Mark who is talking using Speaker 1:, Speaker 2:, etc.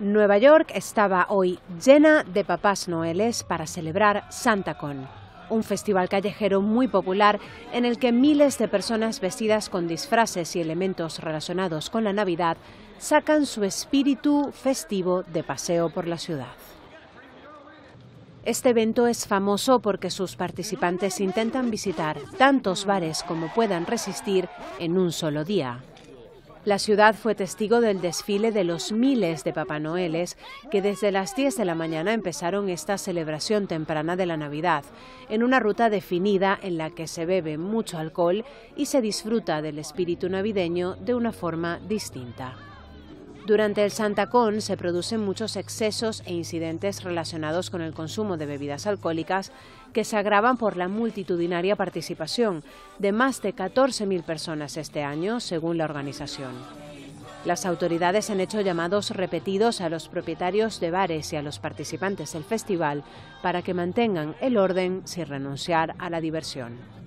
Speaker 1: Nueva York estaba hoy llena de papás noeles para celebrar Santa Con, un festival callejero muy popular en el que miles de personas vestidas con disfraces y elementos relacionados con la Navidad sacan su espíritu festivo de paseo por la ciudad. Este evento es famoso porque sus participantes intentan visitar tantos bares como puedan resistir en un solo día. La ciudad fue testigo del desfile de los miles de Papá Noeles que desde las 10 de la mañana empezaron esta celebración temprana de la Navidad, en una ruta definida en la que se bebe mucho alcohol y se disfruta del espíritu navideño de una forma distinta. Durante el Santacón se producen muchos excesos e incidentes relacionados con el consumo de bebidas alcohólicas que se agravan por la multitudinaria participación de más de 14.000 personas este año, según la organización. Las autoridades han hecho llamados repetidos a los propietarios de bares y a los participantes del festival para que mantengan el orden sin renunciar a la diversión.